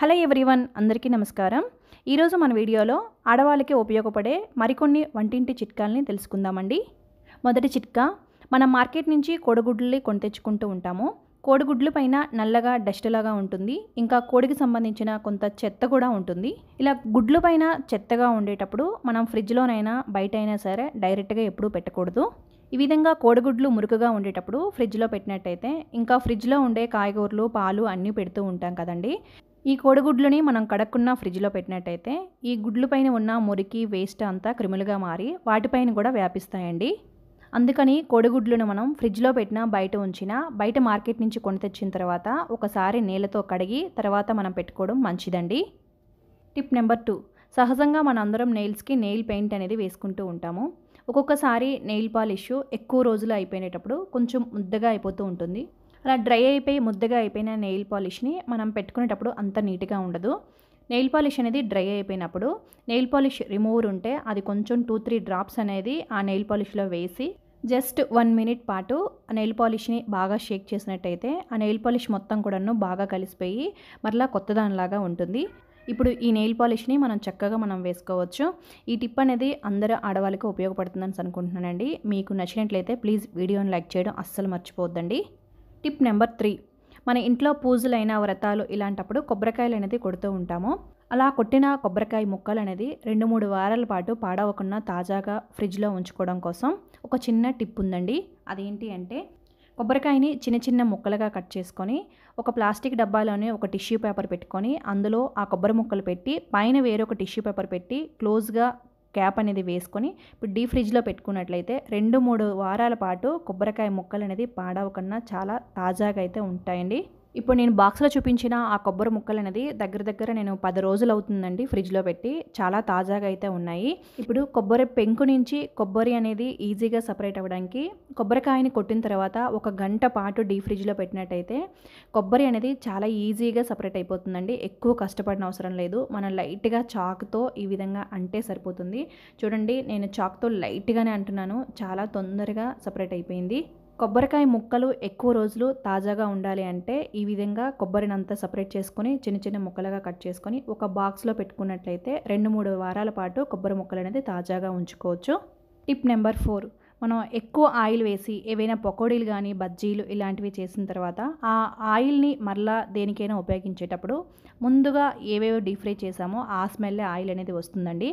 hello everyone అందరికీ నమస్కారం ఈరోజు మన వీడియోలో ఆడవాళ్ళకి ఉపయోగపడే మరికొన్ని వంటింటి చిట్కాలని తెలుసుకుందామండి మొదటి చిట్కా మనం మార్కెట్ నుంచి కోడిగుడ్లని కొని తెచ్చుకుంటూ ఉంటాము కోడిగుడ్ల పైన నల్లగా డస్ట్ లాగా ఉంటుంది ఇంకా కోడికి సంబంధించిన కొంత చెత్త కూడా ఉంటుంది ఇలా గుడ్ల పైన చెత్తగా ఉండేటప్పుడు మనం ఫ్రిడ్జ్లోనైనా బయట అయినా సరే డైరెక్ట్గా ఎప్పుడూ పెట్టకూడదు ఈ విధంగా కోడిగుడ్లు మురుకుగా ఉండేటప్పుడు ఫ్రిడ్జ్లో పెట్టినట్టయితే ఇంకా ఫ్రిడ్జ్లో ఉండే కాయగూరలు పాలు అన్నీ పెడుతూ ఉంటాం కదండి ఈ కోడిగుడ్లని మనం కడక్కున్న ఫ్రిడ్జ్లో పెట్టినట్టయితే ఈ గుడ్లపైన పైన ఉన్న మురికి వేస్ట్ అంతా క్రిములుగా మారి వాటిపైన కూడా వ్యాపిస్తాయండి అందుకని కోడిగుడ్లను మనం ఫ్రిడ్జ్లో పెట్టినా బయట ఉంచినా బయట మార్కెట్ నుంచి కొని తెచ్చిన తర్వాత ఒకసారి నీళ్ళతో కడిగి తర్వాత మనం పెట్టుకోవడం మంచిదండి టిప్ నెంబర్ టూ సహజంగా మనందరం నెయిల్స్కి నెయిల్ పెయింట్ అనేది వేసుకుంటూ ఉంటాము ఒక్కొక్కసారి నెయిల్ పాలిష్ ఎక్కువ రోజులు అయిపోయినప్పుడు కొంచెం ముద్దగా అయిపోతూ ఉంటుంది అలా డ్రై అయిపోయి ముద్దగా అయిపోయిన నెయిల్ పాలిష్ని మనం పెట్టుకునేటప్పుడు అంత నీట్గా ఉండదు నెయిల్ పాలిష్ అనేది డ్రై అయిపోయినప్పుడు నెయిల్ పాలిష్ రిమూవర్ ఉంటే అది కొంచెం టూ త్రీ డ్రాప్స్ అనేది ఆ నెయిల్ పాలిష్లో వేసి జస్ట్ వన్ మినిట్ పాటు ఆ నెయిల్ పాలిష్ని బాగా షేక్ చేసినట్టయితే ఆ నెయిల్ పాలిష్ మొత్తం కూడాను బాగా కలిసిపోయి మరలా కొత్తదానిలాగా ఉంటుంది ఇప్పుడు ఈ నెయిల్ పాలిష్ని మనం చక్కగా మనం వేసుకోవచ్చు ఈ టిప్ అనేది అందరూ ఆడవాళ్ళకి ఉపయోగపడుతుందని అనుకుంటున్నానండి మీకు నచ్చినట్లయితే ప్లీజ్ వీడియోని లైక్ చేయడం అస్సలు మర్చిపోవద్దండి టిప్ నెంబర్ త్రీ మన ఇంట్లో పూజలైన వ్రతాలు ఇలాంటప్పుడు కొబ్బరికాయలు అనేది కొడుతూ ఉంటాము అలా కొట్టిన కొబ్బరికాయ ముక్కలు అనేది రెండు మూడు వారాల పాటు పాడవకుండా తాజాగా ఫ్రిడ్జ్లో ఉంచుకోవడం కోసం ఒక చిన్న టిప్ ఉందండి అదేంటి అంటే కొబ్బరికాయని చిన్న చిన్న ముక్కలుగా కట్ చేసుకొని ఒక ప్లాస్టిక్ డబ్బాలోనే ఒక టిష్యూ పేపర్ పెట్టుకొని అందులో ఆ కొబ్బరి ముక్కలు పెట్టి పైన వేరొక టిష్యూ పేపర్ పెట్టి క్లోజ్గా క్యాప్ అనేది వేసుకొని ఇప్పుడు డీ ఫ్రిడ్జ్లో పెట్టుకున్నట్లయితే రెండు మూడు వారాల పాటు కొబ్బరికాయ ముక్కలు అనేది పాడవకుండా చాలా తాజాగా అయితే ఉంటాయండి ఇప్పుడు నేను బాక్స్లో చూపించిన ఆ కొబ్బరి ముక్కలు అనేది దగ్గర దగ్గర నేను పది రోజులు అవుతుందండి ఫ్రిడ్జ్లో పెట్టి చాలా తాజాగా అయితే ఉన్నాయి ఇప్పుడు కొబ్బరి పెంకు నుంచి కొబ్బరి అనేది ఈజీగా సపరేట్ అవ్వడానికి కొబ్బరికాయని కొట్టిన తర్వాత ఒక గంట పాటు డీ ఫ్రిడ్జ్లో పెట్టినట్టయితే కొబ్బరి అనేది చాలా ఈజీగా సపరేట్ అయిపోతుందండి ఎక్కువ కష్టపడిన అవసరం లేదు మనం లైట్గా చాక్తో ఈ విధంగా అంటే సరిపోతుంది చూడండి నేను చాక్తో లైట్గానే అంటున్నాను చాలా తొందరగా సపరేట్ అయిపోయింది కొబ్బరికాయ ముక్కలు ఎక్కువ రోజులు తాజాగా ఉండాలి అంటే ఈ విధంగా కొబ్బరిని అంతా సపరేట్ చేసుకుని చిన్న చిన్న ముక్కలుగా కట్ చేసుకొని ఒక బాక్స్లో పెట్టుకున్నట్లయితే రెండు మూడు వారాల పాటు కొబ్బరి ముక్కలు అనేది తాజాగా ఉంచుకోవచ్చు టిప్ నెంబర్ ఫోర్ మనం ఎక్కువ ఆయిల్ వేసి ఏవైనా పకోడీలు కానీ బజ్జీలు ఇలాంటివి చేసిన తర్వాత ఆ ఆయిల్ని మరలా దేనికైనా ఉపయోగించేటప్పుడు ముందుగా ఏవేవో డీప్ ఫ్రై చేసామో ఆ స్మెల్ ఆయిల్ అనేది వస్తుందండి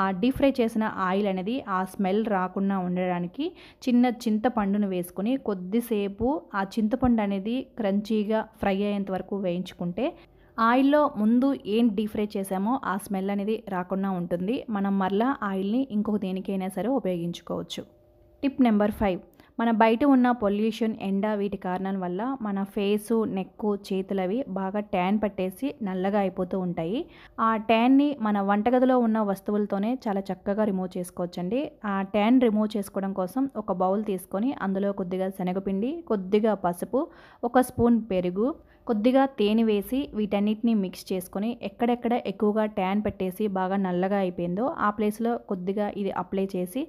ఆ డీప్ ఫ్రై చేసిన ఆయిల్ అనేది ఆ స్మెల్ రాకుండా ఉండడానికి చిన్న చింతపండును వేసుకొని కొద్దిసేపు ఆ చింతపండు అనేది క్రంచీగా ఫ్రై అయ్యేంత వరకు వేయించుకుంటే ఆయిల్లో ముందు ఏం డీప్ ఫ్రై చేసామో ఆ స్మెల్ అనేది రాకుండా ఉంటుంది మనం మరలా ఆయిల్ని ఇంకొక దేనికైనా సరే ఉపయోగించుకోవచ్చు tip number 5 మన బయట ఉన్న పొల్యూషన్ ఎండ వీటి కారణం వల్ల మన ఫేసు నెక్కు చేతులవి బాగా ట్యాన్ పట్టేసి నల్లగా అయిపోతూ ఉంటాయి ఆ ట్యాన్ని మన వంటగదిలో ఉన్న వస్తువులతోనే చాలా చక్కగా రిమూవ్ చేసుకోవచ్చండి ఆ ట్యాన్ రిమూవ్ చేసుకోవడం కోసం ఒక బౌల్ తీసుకొని అందులో కొద్దిగా శనగపిండి కొద్దిగా పసుపు ఒక స్పూన్ పెరుగు కొద్దిగా తేనె వేసి వీటన్నిటిని మిక్స్ చేసుకొని ఎక్కడెక్కడ ఎక్కువగా ట్యాన్ పెట్టేసి బాగా నల్లగా అయిపోయిందో ఆ ప్లేస్లో కొద్దిగా ఇది అప్లై చేసి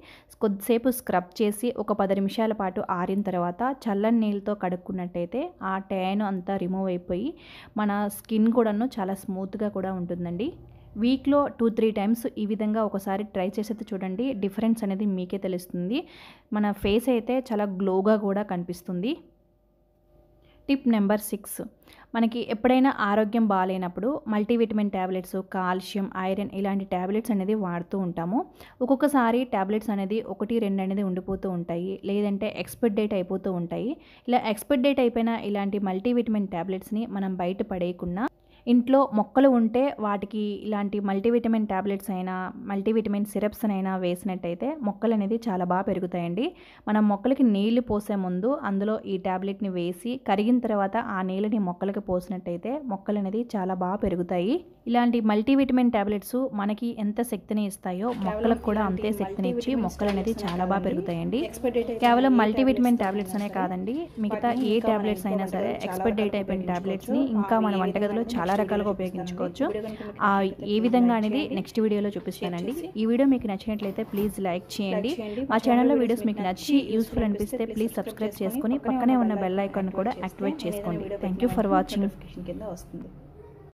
కొద్దిసేపు స్క్రబ్ చేసి ఒక పది నిమిషాల పాటు ఆరిన తర్వాత చల్లని నీళ్ళతో కడుక్కున్నట్టయితే ఆ ట్యాన్ అంతా రిమూవ్ అయిపోయి మన స్కిన్ కూడాను చాలా స్మూత్గా కూడా ఉంటుందండి వీక్లో టూ త్రీ టైమ్స్ ఈ విధంగా ఒకసారి ట్రై చేసేది చూడండి డిఫరెన్స్ అనేది మీకే తెలుస్తుంది మన ఫేస్ అయితే చాలా గ్లోగా కూడా కనిపిస్తుంది టిప్ నెంబర్ సిక్స్ మనకి ఎప్పుడైనా ఆరోగ్యం బాగాలేనప్పుడు మల్టీవిటమిన్ ట్యాబ్లెట్స్ కాల్షియం ఐరన్ ఇలాంటి ట్యాబ్లెట్స్ అనేది వాడుతూ ఉంటాము ఒక్కొక్కసారి ట్యాబ్లెట్స్ అనేది ఒకటి రెండు అనేది ఉండిపోతూ ఉంటాయి లేదంటే ఎక్స్పైర్ డేట్ అయిపోతూ ఉంటాయి ఇలా ఎక్స్పైర్ డేట్ అయిపోయిన ఇలాంటి మల్టీవిటమిన్ ట్యాబ్లెట్స్ని మనం బయట పడేయకుండా ఇంట్లో మొక్కలు ఉంటే వాటికి ఇలాంటి మల్టీవిటమిన్ ట్యాబ్లెట్స్ అయినా మల్టీవిటమిన్ సిరప్స్ అయినా వేసినట్టయితే మొక్కలు అనేది చాలా బాగా పెరుగుతాయండి మనం మొక్కలకి నీళ్లు పోసే ముందు అందులో ఈ ట్యాబ్లెట్ని వేసి కరిగిన తర్వాత ఆ నీళ్ళని మొక్కలకి పోసినట్టయితే మొక్కలు అనేది చాలా బాగా పెరుగుతాయి ఇలాంటి మల్టీవిటమిన్ ట్యాబ్లెట్స్ మనకి ఎంత శక్తిని ఇస్తాయో మొక్కలకు కూడా అంతే శక్తిని ఇచ్చి మొక్కలు అనేది చాలా బాగా పెరుగుతాయండి కేవలం మల్టీవిటమిన్ ట్యాబ్లెట్స్ అనే కాదండి మిగతా ఏ ట్యాబ్లెట్స్ అయినా సరే ఎక్స్పైర్ డేట్ అయిపోయిన ట్యాబ్లెట్స్ని ఇంకా మన వంటగదిలో చాలా చాలా రకాలుగా ఉపయోగించుకోవచ్చు ఏ విధంగా అనేది నెక్స్ట్ వీడియోలో చూపిస్తానండి ఈ వీడియో మీకు నచ్చినట్లయితే ప్లీజ్ లైక్ చేయండి మా ఛానల్లో వీడియోస్ మీకు నచ్చి యూస్ఫుల్ అనిపిస్తే ప్లీజ్ సబ్స్క్రైబ్ చేసుకుని పక్కనే ఉన్న బెల్ ఐకాన్ కూడా యాక్టివేట్ చేసుకోండి థ్యాంక్ ఫర్ వాచింగ్ కింద వస్తుంది